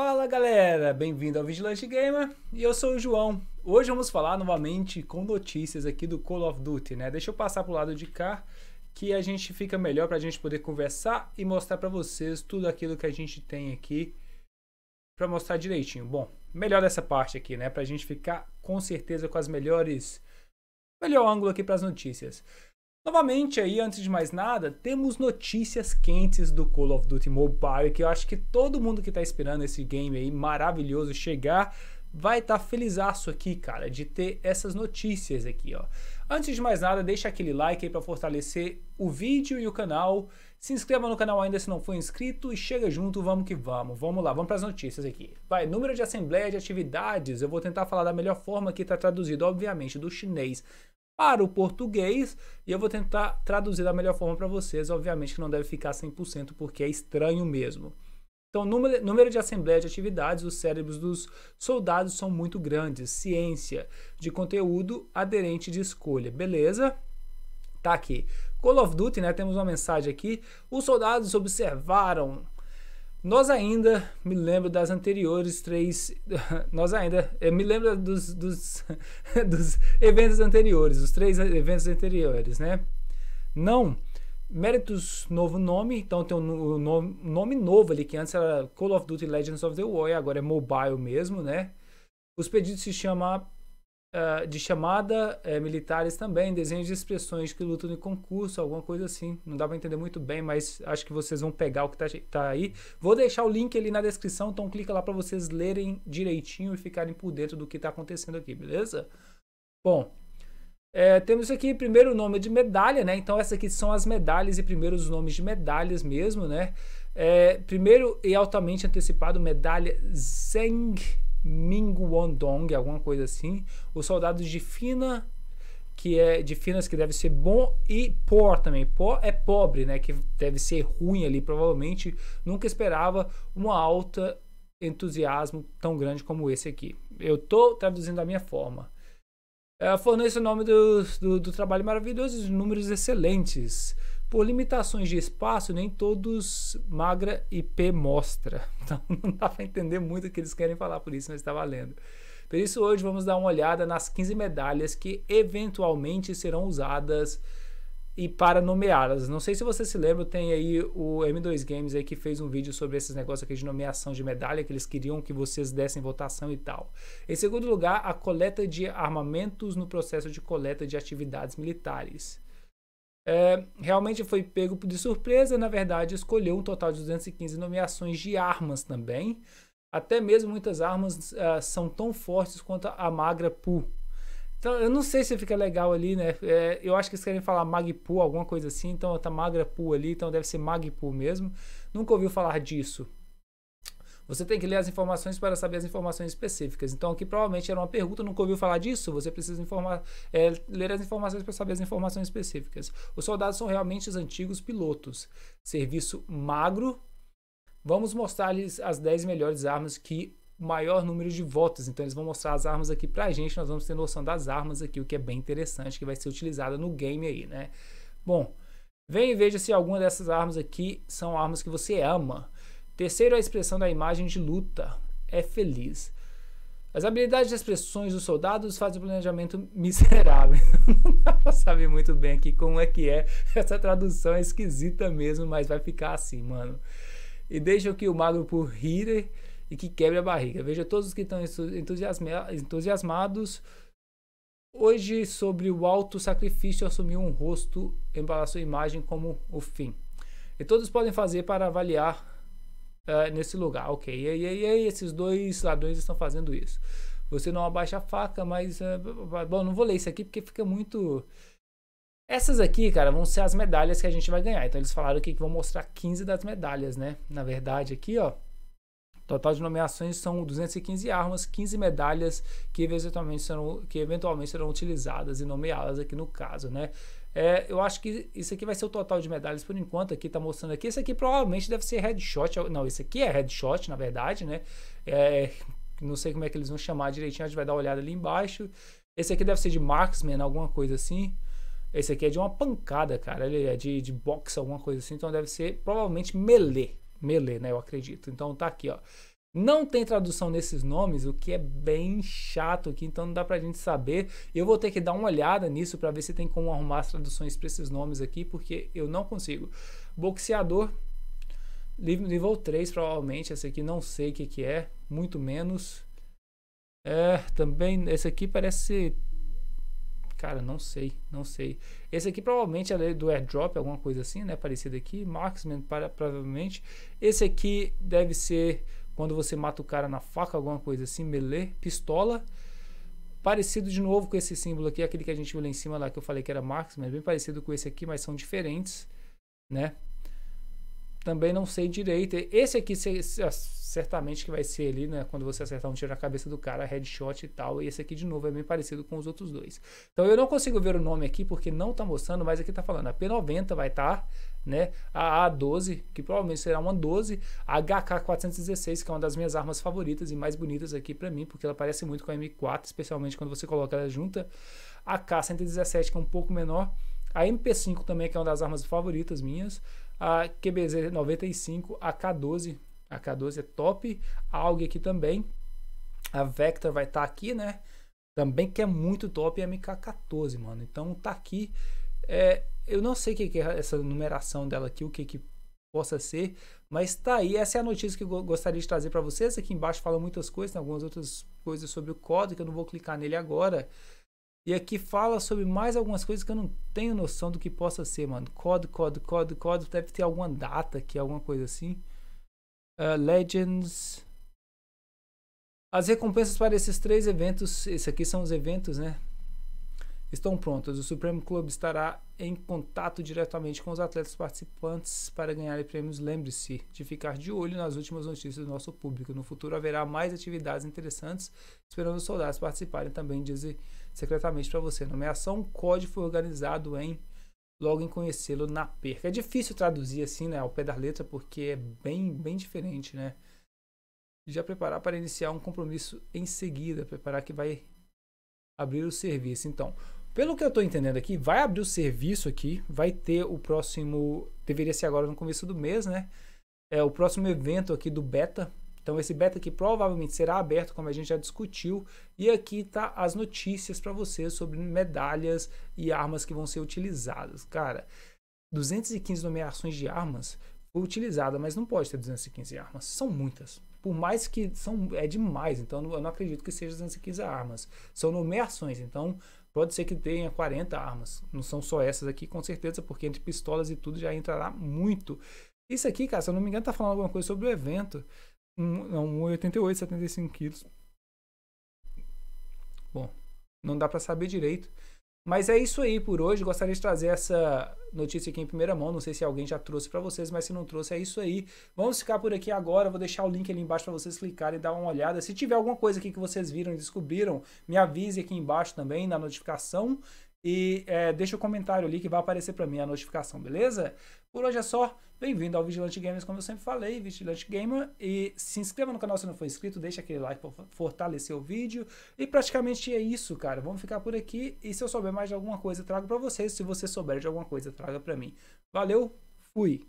Fala galera, bem-vindo ao Vigilante Gamer e eu sou o João. Hoje vamos falar novamente com notícias aqui do Call of Duty, né? Deixa eu passar pro lado de cá que a gente fica melhor para a gente poder conversar e mostrar para vocês tudo aquilo que a gente tem aqui para mostrar direitinho. Bom, melhor dessa parte aqui, né? Para a gente ficar com certeza com as melhores melhor ângulo aqui para as notícias. Novamente aí, antes de mais nada, temos notícias quentes do Call of Duty Mobile, que eu acho que todo mundo que está esperando esse game aí maravilhoso chegar vai estar tá felizaço aqui, cara, de ter essas notícias aqui, ó. Antes de mais nada, deixa aquele like aí para fortalecer o vídeo e o canal. Se inscreva no canal ainda se não for inscrito e chega junto, vamos que vamos. Vamos lá, vamos para as notícias aqui. Vai, número de assembleia de atividades, eu vou tentar falar da melhor forma que está traduzido, obviamente, do chinês para o português e eu vou tentar traduzir da melhor forma para vocês. Obviamente que não deve ficar 100% porque é estranho mesmo. Então, número, número de assembleia de atividades, os cérebros dos soldados são muito grandes. Ciência de conteúdo aderente de escolha. Beleza? Tá aqui. Call of Duty, né? Temos uma mensagem aqui. Os soldados observaram nós ainda me lembro das anteriores três. Nós ainda. Eh, me lembro dos, dos, dos eventos anteriores, os três eventos anteriores, né? Não. Méritos, novo nome. Então tem um nome, nome novo ali, que antes era Call of Duty Legends of the War, agora é mobile mesmo, né? Os pedidos se chama ah, de chamada, eh, militares também, desenhos de expressões que lutam em concurso, alguma coisa assim. Não dá para entender muito bem, mas acho que vocês vão pegar o que tá, tá aí. Vou deixar o link ali na descrição, então clica lá para vocês lerem direitinho e ficarem por dentro do que está acontecendo aqui, beleza? Bom, é, temos aqui primeiro o nome de medalha, né? Então, essas aqui são as medalhas e primeiros nomes de medalhas mesmo, né? É, primeiro e altamente antecipado, medalha Zeng Mingwondong, alguma coisa assim. Os soldados de Fina, que é de Finas que deve ser bom e por também. Por é pobre, né, que deve ser ruim ali provavelmente. Nunca esperava uma alta entusiasmo tão grande como esse aqui. Eu tô traduzindo da minha forma. É, Fornece o nome do, do, do trabalho maravilhoso e números excelentes. Por limitações de espaço, nem todos magra e P mostra. Então não dá para entender muito o que eles querem falar por isso, mas está valendo. Por isso, hoje vamos dar uma olhada nas 15 medalhas que eventualmente serão usadas e para nomeá-las. Não sei se você se lembra, tem aí o M2 Games aí que fez um vídeo sobre esses negócios aqui de nomeação de medalha, que eles queriam que vocês dessem votação e tal. Em segundo lugar, a coleta de armamentos no processo de coleta de atividades militares. É, realmente foi pego de surpresa, na verdade escolheu um total de 215 nomeações de armas também. Até mesmo muitas armas uh, são tão fortes quanto a Magra Pu. Então, eu não sei se fica legal ali, né? É, eu acho que eles querem falar Magpu, alguma coisa assim. Então tá Magra Pu ali, então deve ser Magpu mesmo. Nunca ouviu falar disso. Você tem que ler as informações para saber as informações específicas. Então, aqui provavelmente era uma pergunta, nunca ouviu falar disso? Você precisa informar, é, ler as informações para saber as informações específicas. Os soldados são realmente os antigos pilotos. Serviço magro. Vamos mostrar-lhes as 10 melhores armas que maior número de votos. Então eles vão mostrar as armas aqui para a gente, nós vamos ter noção das armas aqui, o que é bem interessante, que vai ser utilizada no game aí, né? Bom, vem e veja se alguma dessas armas aqui são armas que você ama. Terceiro, a expressão da imagem de luta é feliz. As habilidades e expressões dos soldados fazem o planejamento miserável. Não dá pra saber muito bem aqui como é que é. Essa tradução é esquisita mesmo, mas vai ficar assim, mano. E deixa que o magro por rir e que quebre a barriga. Veja todos os que estão entusiasmados hoje sobre o alto sacrifício assumiu um rosto, embalar sua imagem como o fim. E todos podem fazer para avaliar uh, nesse lugar. Ok, e aí, e aí esses dois ladrões estão fazendo isso. Você não abaixa a faca, mas. Uh, bom, não vou ler isso aqui porque fica muito. Essas aqui, cara, vão ser as medalhas que a gente vai ganhar. Então eles falaram aqui que vão mostrar 15 das medalhas, né? Na verdade, aqui, ó. Total de nomeações são 215 armas, 15 medalhas que eventualmente serão, que eventualmente serão utilizadas e nomeadas aqui no caso, né? É, eu acho que isso aqui vai ser o total de medalhas por enquanto. Aqui tá mostrando aqui. Esse aqui provavelmente deve ser headshot. Não, esse aqui é headshot, na verdade, né? É, não sei como é que eles vão chamar direitinho. A gente vai dar uma olhada ali embaixo. Esse aqui deve ser de marksman, alguma coisa assim. Esse aqui é de uma pancada, cara. Ele é de, de boxe, alguma coisa assim. Então deve ser provavelmente melee. Melee, né? Eu acredito. Então tá aqui, ó. Não tem tradução nesses nomes, o que é bem chato aqui, então não dá pra gente saber. Eu vou ter que dar uma olhada nisso para ver se tem como arrumar as traduções para esses nomes aqui, porque eu não consigo. Boxeador, nível 3 provavelmente, esse aqui não sei o que, que é, muito menos. É, também, esse aqui parece Cara, não sei, não sei. Esse aqui provavelmente é do airdrop, alguma coisa assim, né? Parecido aqui. Marksman, para, provavelmente. Esse aqui deve ser quando você mata o cara na faca, alguma coisa assim. Melee, pistola. Parecido de novo com esse símbolo aqui, aquele que a gente viu lá em cima, lá que eu falei que era Marksman. É bem parecido com esse aqui, mas são diferentes, né? Também não sei direito. Esse aqui, se, certamente que vai ser ali, né? Quando você acertar um tiro na cabeça do cara, headshot e tal. E esse aqui, de novo, é bem parecido com os outros dois. Então eu não consigo ver o nome aqui porque não tá mostrando, mas aqui tá falando. A P90 vai estar, tá, né? A A12, que provavelmente será uma 12. A HK416, que é uma das minhas armas favoritas e mais bonitas aqui para mim, porque ela parece muito com a M4, especialmente quando você coloca ela junta. A K117, que é um pouco menor. A MP5 também, que é uma das armas favoritas minhas. A QBZ 95, a K12, a K12 é top. A AUG aqui também. A Vector vai estar tá aqui, né? Também que é muito top. E é a MK14, mano. Então tá aqui. É, eu não sei o que, que, é essa numeração dela aqui, o que, que possa ser, mas tá aí. Essa é a notícia que eu gostaria de trazer para vocês. Aqui embaixo fala muitas coisas, tem algumas outras coisas sobre o código, que eu não vou clicar nele agora. E aqui fala sobre mais algumas coisas que eu não tenho noção do que possa ser, mano. Código, código, código, código. Deve ter alguma data aqui, alguma coisa assim. Uh, Legends. As recompensas para esses três eventos, esses aqui são os eventos, né? Estão prontas. O Supremo Clube estará em contato diretamente com os atletas participantes para ganhar prêmios. Lembre-se de ficar de olho nas últimas notícias do nosso público. No futuro haverá mais atividades interessantes, esperando os soldados participarem também, dizem secretamente para você. Nomeação COD foi organizado em logo em conhecê-lo na perca. É difícil traduzir assim, né, ao pé da letra, porque é bem, bem diferente, né? Já preparar para iniciar um compromisso em seguida, preparar que vai abrir o serviço. Então, pelo que eu estou entendendo aqui, vai abrir o serviço aqui, vai ter o próximo, deveria ser agora no começo do mês, né? É o próximo evento aqui do Beta, então esse beta aqui provavelmente será aberto, como a gente já discutiu, e aqui tá as notícias para você sobre medalhas e armas que vão ser utilizadas. Cara, 215 nomeações de armas foi utilizada, mas não pode ter 215 armas, são muitas. Por mais que são é demais, então eu não acredito que seja 215 armas. São nomeações, então pode ser que tenha 40 armas. Não são só essas aqui, com certeza, porque entre pistolas e tudo já entrará muito. Isso aqui, cara, se eu não me engano, tá falando alguma coisa sobre o evento um, não, 88, 75 é quilos. Bom, não dá para saber direito. Mas é isso aí por hoje. Gostaria de trazer essa notícia aqui em primeira mão. Não sei se alguém já trouxe para vocês, mas se não trouxe, é isso aí. Vamos ficar por aqui agora. Vou deixar o link ali embaixo para vocês clicarem e dar uma olhada. Se tiver alguma coisa aqui que vocês viram e descobriram, me avise aqui embaixo também na notificação e é, deixa o comentário ali que vai aparecer para mim a notificação, beleza? Por hoje é só. Bem-vindo ao Vigilante Gamers, como eu sempre falei, Vigilante Gamer. E se inscreva no canal se não for inscrito, deixa aquele like para fortalecer o vídeo. E praticamente é isso, cara. Vamos ficar por aqui. E se eu souber mais de alguma coisa, trago para vocês. Se você souber de alguma coisa, traga para mim. Valeu, fui!